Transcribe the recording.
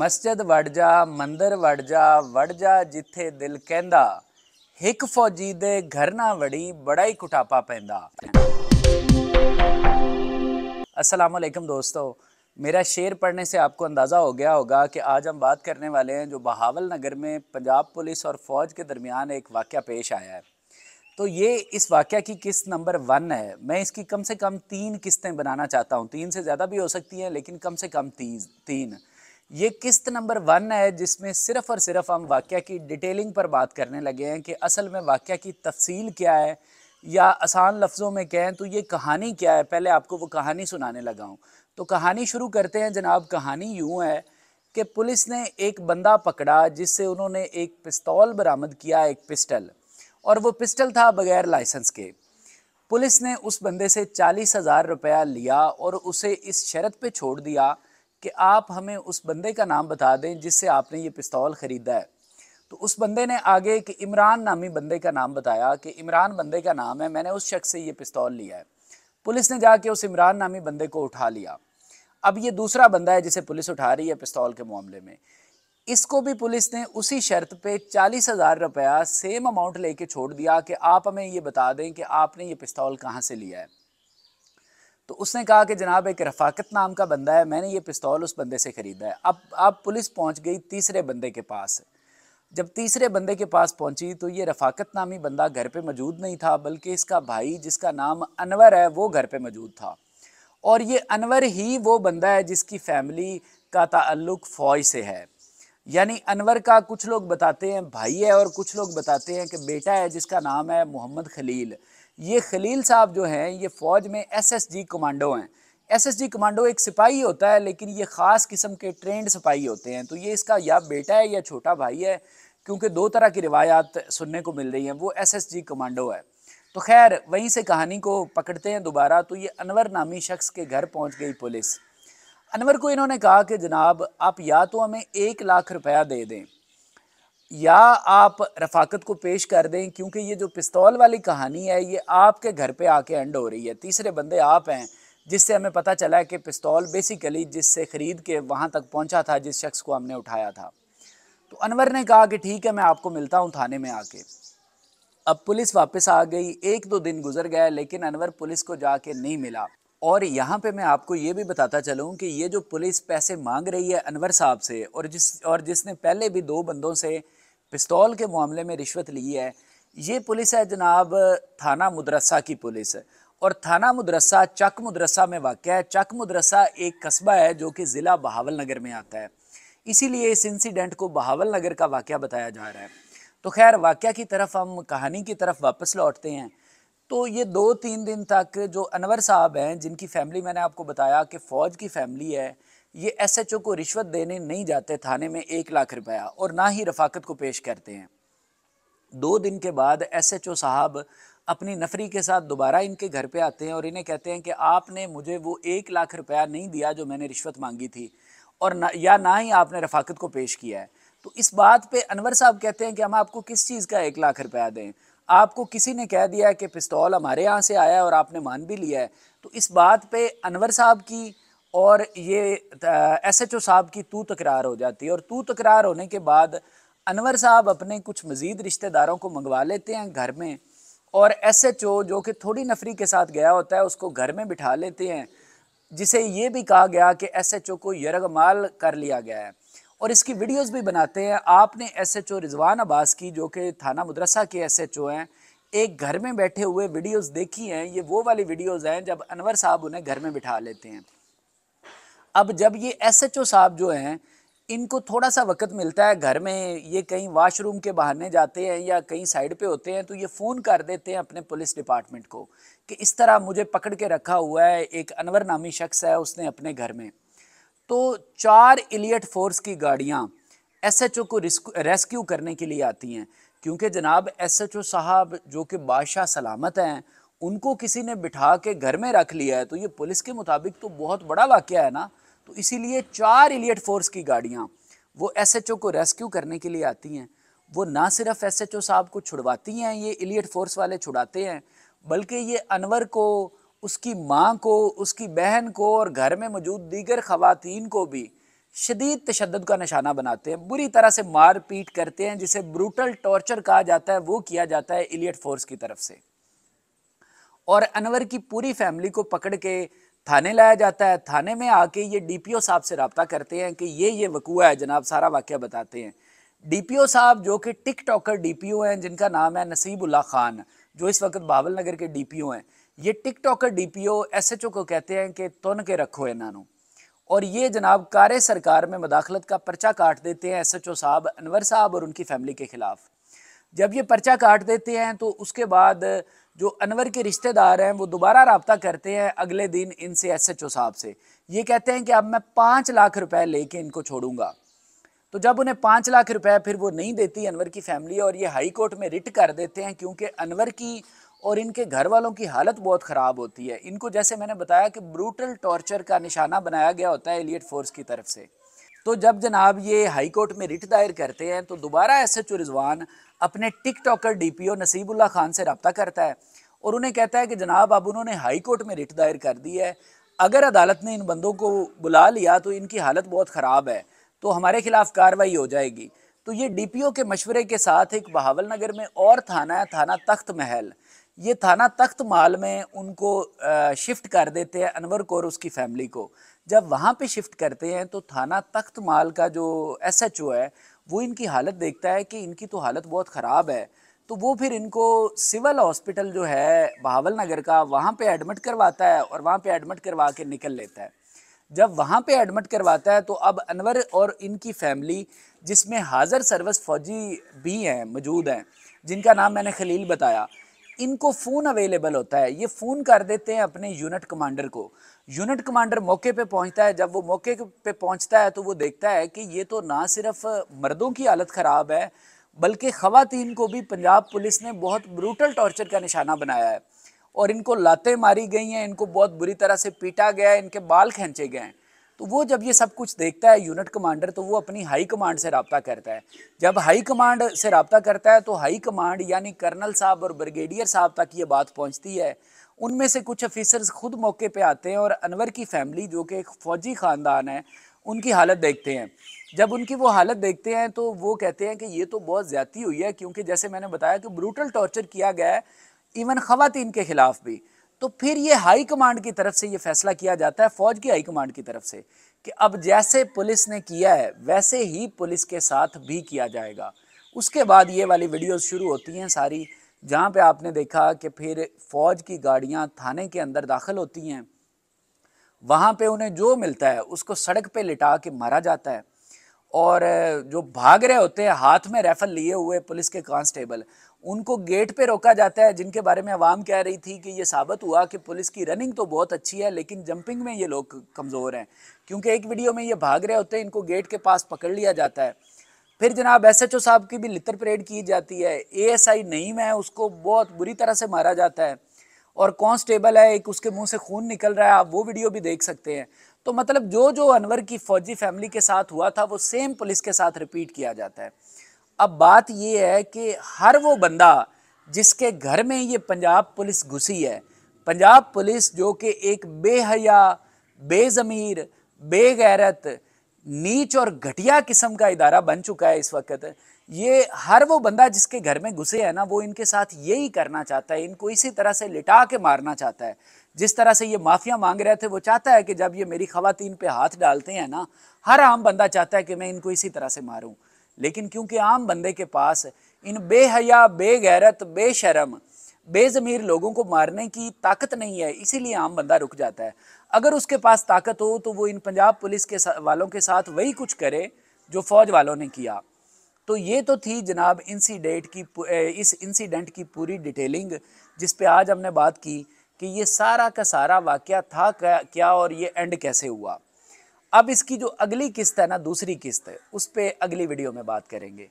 मस्जिद ਵੜ जा मंदिर ਵੜ जा ਵੜ जा जिथे दिल ਕਹਿੰਦਾ ਇੱਕ फौजी दे घर ना वड़ी बड़ा ही कुटापा पैंदा अस्सलाम वालेकुम दोस्तों मेरा शेर पढ़ने से आपको अंदाज़ा हो गया होगा कि आज हम बात करने वाले हैं जो बहावल नगर में पंजाब पुलिस और फ़ौज के दरमियान एक वाक़ पेश आया है तो ये इस वाक्य की किस्त नंबर वन है मैं इसकी कम से कम तीन किस्तें बनाना चाहता हूँ तीन से ज़्यादा भी हो सकती हैं लेकिन कम से कम तीन तीन ये किस्त नंबर वन है जिसमें सिर्फ़ और सिर्फ हम वाक़ की डिटेलिंग पर बात करने लगे हैं कि असल में वाक्य की तफसील क्या है या आसान लफ्ज़ों में कहें तो ये कहानी क्या है पहले आपको वो कहानी सुनाने लगा हूँ तो कहानी शुरू करते हैं जनाब कहानी यूँ है कि पुलिस ने एक बंदा पकड़ा जिससे उन्होंने एक पिस्तौल बरामद किया एक पिस्टल और वो पिस्टल था बगैर लाइसेंस के पुलिस ने उस बंदे से चालीस हज़ार रुपया लिया और उसे इस शर्त पे छोड़ दिया कि आप हमें उस बंदे का नाम बता दें जिससे आपने ये पिस्तौल ख़रीदा है तो उस बंदे ने आगे कि इमरान नामी बंदे का नाम बताया कि इमरान बंदे का नाम है मैंने उस शख्स से ये पिस्तौल लिया है पुलिस ने जाके उस इमरान नामी बंदे को उठा लिया अब ये दूसरा बंदा है जिसे पुलिस उठा रही है पिस्तौल के मामले में इसको भी पुलिस ने उसी शर्त पे चालीस हज़ार रुपया सेम अमाउंट लेके छोड़ दिया कि आप हमें ये बता दें कि आपने ये पिस्तौल कहाँ से लिया है तो उसने कहा कि जनाब एक रफाकत नाम का बंदा है मैंने ये पिस्तौल उस बंदे से ख़रीदा है अब अब पुलिस पहुंच गई तीसरे बंदे के पास जब तीसरे बंदे के पास पहुंची तो ये रफाकत नामी बंदा घर पे मौजूद नहीं था बल्कि इसका भाई जिसका नाम अनवर है वो घर पे मौजूद था और ये अनवर ही वो बंदा है जिसकी फैमिली का ताल्लुक फ़ौज से है यानी अनवर का कुछ लोग बताते हैं भाई है और कुछ लोग बताते हैं कि बेटा है जिसका नाम है मोहम्मद खलील ये खलील साहब जो हैं ये फ़ौज में एसएसजी कमांडो हैं एसएसजी कमांडो एक सिपाही होता है लेकिन ये ख़ास किस्म के ट्रेंड सिपाही होते हैं तो ये इसका या बेटा है या छोटा भाई है क्योंकि दो तरह की रिवायात सुनने को मिल रही हैं वो एसएसजी कमांडो है तो खैर वहीं से कहानी को पकड़ते हैं दोबारा तो ये अनवर नामी शख्स के घर पहुँच गई पुलिस अनवर को इन्होंने कहा कि जनाब आप या तो हमें एक लाख रुपया दे दें या आप रफाकत को पेश कर दें क्योंकि ये जो पिस्तौल वाली कहानी है ये आपके घर पे आके एंड हो रही है तीसरे बंदे आप हैं जिससे हमें पता चला है कि पिस्तौल बेसिकली जिससे ख़रीद के वहाँ तक पहुँचा था जिस शख्स को हमने उठाया था तो अनवर ने कहा कि ठीक है मैं आपको मिलता हूँ थाने में आके अब पुलिस वापस आ गई एक दो दिन गुजर गया लेकिन अनवर पुलिस को जाके नहीं मिला और यहाँ पे मैं आपको ये भी बताता चलूँ कि ये जो पुलिस पैसे मांग रही है अनवर साहब से और जिस और जिसने पहले भी दो बंदों से पिस्तौल के मामले में रिश्वत ली है ये पुलिस है जनाब थाना मदरसा की पुलिस है और थाना मदरसा चक मदरसा में वाक़ है चक मदरसा एक कस्बा है जो कि ज़िला बहावल नगर में आता है इसीलिए इस इंसिडेंट को बहावल नगर का वाक़ बताया जा रहा है तो खैर वाक़ की तरफ हम कहानी की तरफ वापस लौटते हैं तो ये दो तीन दिन तक जो अनवर साहब हैं जिनकी फ़ैमिली मैंने आपको बताया कि फ़ौज की फ़ैमिली है ये एसएचओ को रिश्वत देने नहीं जाते थाने में एक लाख रुपया और ना ही रफाकत को पेश करते हैं दो दिन के बाद एसएचओ साहब अपनी नफरी के साथ दोबारा इनके घर पे आते हैं और इन्हें कहते हैं कि आपने मुझे वो एक लाख रुपया नहीं दिया जो मैंने रिश्वत मांगी थी और ना या ना ही आपने रफाकत को पेश किया है तो इस बात पे अनवर साहब कहते हैं कि हम आपको किस चीज़ का एक लाख रुपया दें आपको किसी ने कह दिया कि पिस्तौल हमारे यहाँ से आया और आपने मान भी लिया है तो इस बात पर अनवर साहब की और ये एस एच ओ साहब की तू तकरार हो जाती है और तू तकरार होने के बाद अनवर साहब अपने कुछ मज़ीद रिश्तेदारों को मंगवा लेते हैं घर में और एस एच ओ जो कि थोड़ी नफरी के साथ गया होता है उसको घर में बिठा लेते हैं जिसे ये भी कहा गया कि एस एच ओ को यरगमाल कर लिया गया है और इसकी वीडियोज़ भी बनाते हैं आपने S H O Rizwan Abbas की जो कि थाना मदरसा के एस एच ओ हैं एक घर में बैठे हुए वीडियोज़ देखी हैं ये वो वाली वीडियोज़ हैं जब अनवर साहब उन्हें घर में बिठा लेते हैं अब जब ये एसएचओ साहब जो हैं इनको थोड़ा सा वक्त मिलता है घर में ये कहीं वाशरूम के बहाने जाते हैं या कहीं साइड पे होते हैं तो ये फ़ोन कर देते हैं अपने पुलिस डिपार्टमेंट को कि इस तरह मुझे पकड़ के रखा हुआ है एक अनवर नामी शख्स है उसने अपने घर में तो चार इलियट फोर्स की गाड़ियाँ ओ को रेस्क्यू करने के लिए आती हैं क्योंकि जनाब ओ साहब जो कि बादशाह सलामत हैं उनको किसी ने बिठा के घर में रख लिया है तो ये पुलिस के मुताबिक तो बहुत बड़ा वाक़ है ना तो इसीलिए चार इलियट फोर्स की गाड़ियाँ वो एसएचओ को रेस्क्यू करने के लिए आती हैं वो ना सिर्फ एसएचओ साहब को छुड़वाती हैं ये इलियट फोर्स वाले छुड़ाते हैं बल्कि ये अनवर को उसकी माँ को उसकी बहन को और घर में मौजूद दीगर खवतिन को भी शदीद तशद का निशाना बनाते हैं बुरी तरह से मार पीट करते हैं जिसे ब्रूटल टॉर्चर कहा जाता है वो किया जाता है इलियट फोर्स की तरफ से और अनवर की पूरी फैमिली को पकड़ के थाने लाया जाता है थाने में आके ये डीपीओ साहब से रबता करते हैं कि ये ये वकूआ है जनाब सारा वाक्य बताते हैं डीपीओ साहब जो कि टिक टॉकर डीपीओ हैं जिनका नाम है नसीबुल्ला खान जो इस वक्त बावल नगर के डीपीओ हैं ये टिक टॉकर डीपीओ एसएचओ को कहते हैं कि तुन के रखो इन्हों और ये जनाब कार्य सरकार में मदाखलत का पर्चा काट देते हैं ओ साहब अनवर साहब और उनकी फैमिली के खिलाफ जब ये पर्चा काट देते हैं तो उसके बाद जो अनवर के रिश्तेदार हैं वो दोबारा रबता करते हैं अगले दिन इनसे एस एच ओ साहब से ये कहते हैं कि अब मैं पाँच लाख रुपए लेके इनको छोड़ूंगा तो जब उन्हें पाँच लाख रुपए फिर वो नहीं देती अनवर की फैमिली और ये हाई कोर्ट में रिट कर देते हैं क्योंकि अनवर की और इनके घर वालों की हालत बहुत ख़राब होती है इनको जैसे मैंने बताया कि ब्रूटल टॉर्चर का निशाना बनाया गया होता है एलियट फोर्स की तरफ से तो जब जनाब ये हाई कोर्ट में रिट दायर करते हैं तो दोबारा एस एच रिजवान अपने TikToker D P O Naseebullah Khan से रबता करता है और उन्हें कहता है कि जनाब अब उन्होंने हाई कोर्ट में रिट दायर कर दी है अगर अदालत ने इन बंदों को बुला लिया तो इनकी हालत बहुत ख़राब है तो हमारे खिलाफ कार्रवाई हो जाएगी तो ये ओ के मशवरे के साथ एक बहावल नगर में और थाना है थाना तख्त महल ये थाना तख्त माल में उनको शिफ्ट कर देते हैं अनवर को और उसकी फैमिली को जब वहाँ पे शिफ्ट करते हैं तो थाना तख्त माल का जो एस एच ओ है वो इनकी हालत देखता है कि इनकी तो हालत बहुत ख़राब है तो वो फिर इनको सिविल हॉस्पिटल जो है बहावल नगर का वहाँ पे एडमिट करवाता है और वहाँ पे एडमिट करवा के निकल लेता है जब वहाँ पे एडमिट करवाता है तो अब अनवर और इनकी फैमिली जिसमें हाज़र सर्विस फ़ौजी भी हैं मौजूद हैं जिनका नाम मैंने खलील बताया इनको फ़ोन अवेलेबल होता है ये फ़ोन कर देते हैं अपने यूनिट कमांडर को यूनिट कमांडर मौके पे पहुंचता है जब वो मौके पे पहुंचता है तो वो देखता है कि ये तो ना सिर्फ मर्दों की हालत ख़राब है बल्कि ख़वातीन को भी पंजाब पुलिस ने बहुत ब्रूटल टॉर्चर का निशाना बनाया है और इनको लातें मारी गई हैं इनको बहुत बुरी तरह से पीटा गया है इनके बाल खींचे गए हैं तो वो जब ये सब कुछ देखता है यूनिट कमांडर तो वो अपनी हाई कमांड से रबता करता है जब हाई कमांड से रबता करता है तो हाई कमांड यानी कर्नल साहब और ब्रिगेडियर साहब तक ये बात पहुँचती है उनमें से कुछ अफिसर्स खुद मौके पर आते हैं और अनवर की फैमिली जो कि एक फ़ौजी ख़ानदान है उनकी हालत देखते हैं जब उनकी वो हालत देखते हैं तो वो कहते हैं कि ये तो बहुत ज़्यादा हुई है क्योंकि जैसे मैंने बताया कि ब्रूटल टॉर्चर किया गया है इवन ख़वान के ख़िलाफ़ भी तो फिर ये हाई कमांड की तरफ से ये फैसला किया जाता है फौज की हाई कमांड की तरफ से कि अब जैसे पुलिस ने किया है वैसे ही पुलिस के साथ भी किया जाएगा उसके बाद ये वाली वीडियोस शुरू होती हैं सारी जहाँ पे आपने देखा कि फिर फौज की गाड़ियाँ थाने के अंदर दाखिल होती हैं वहाँ पे उन्हें जो मिलता है उसको सड़क पे लिटा के मारा जाता है और जो भाग रहे होते हैं हाथ में राइफल लिए हुए पुलिस के कांस्टेबल उनको गेट पे रोका जाता है जिनके बारे में आवाम कह रही थी कि ये साबित हुआ कि पुलिस की रनिंग तो बहुत अच्छी है लेकिन जंपिंग में ये लोग कमज़ोर हैं क्योंकि एक वीडियो में ये भाग रहे होते हैं इनको गेट के पास पकड़ लिया जाता है फिर जनाब एस एच ओ साहब की भी लितर परेड की जाती है ए एस आई नईम है उसको बहुत बुरी तरह से मारा जाता है और कॉन्स्टेबल है एक उसके मुँह से खून निकल रहा है आप वो वीडियो भी देख सकते हैं तो मतलब जो जो अनवर की फौजी फैमिली के साथ हुआ था वो सेम पुलिस के साथ रिपीट किया जाता है अब बात ये है कि हर वो बंदा जिसके घर में ये पंजाब पुलिस घुसी है पंजाब पुलिस जो कि एक बेहया बेज़मीर बेगैरत नीच और घटिया किस्म का इदारा बन चुका है इस वक्त ये हर वो बंदा जिसके घर में घुसे है ना वो इनके साथ यही करना चाहता है इनको इसी तरह से लिटा के मारना चाहता है जिस तरह से ये माफ़िया मांग रहे थे वो चाहता है कि जब ये मेरी खातन पे हाथ डालते हैं ना हर आम बंदा चाहता है कि मैं इनको इसी तरह से मारूं लेकिन क्योंकि आम बंदे के पास इन बेहया बेगैरत बेशरम बेज़मीर लोगों को मारने की ताकत नहीं है इसीलिए आम बंदा रुक जाता है अगर उसके पास ताकत हो तो वो इन पंजाब पुलिस के वालों के साथ वही कुछ करे जो फ़ौज वालों ने किया तो ये तो थी जनाब इंसीडेंट की इस इंसीडेंट की पूरी डिटेलिंग जिस पे आज हमने बात की कि ये सारा का सारा वाक़ था क्या और ये एंड कैसे हुआ अब इसकी जो अगली किस्त है ना दूसरी किस्त है उस पर अगली वीडियो में बात करेंगे